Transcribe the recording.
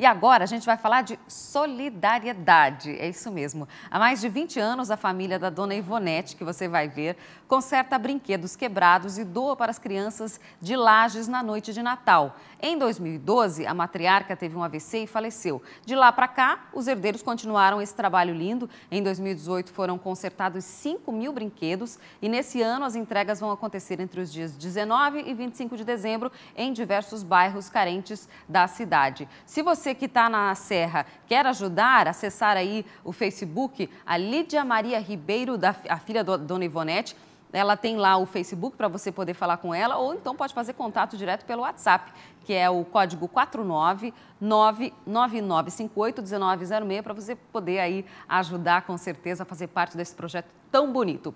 E agora a gente vai falar de solidariedade. É isso mesmo. Há mais de 20 anos, a família da dona Ivonete, que você vai ver, conserta brinquedos quebrados e doa para as crianças de lajes na noite de Natal. Em 2012, a matriarca teve um AVC e faleceu. De lá para cá, os herdeiros continuaram esse trabalho lindo. Em 2018, foram consertados 5 mil brinquedos e nesse ano as entregas vão acontecer entre os dias 19 e 25 de dezembro em diversos bairros carentes da cidade. Se você que está na Serra quer ajudar, acessar aí o Facebook, a Lídia Maria Ribeiro, da, a filha do, Dona Ivonete, ela tem lá o Facebook para você poder falar com ela ou então pode fazer contato direto pelo WhatsApp, que é o código 49999581906 para você poder aí ajudar com certeza a fazer parte desse projeto tão bonito.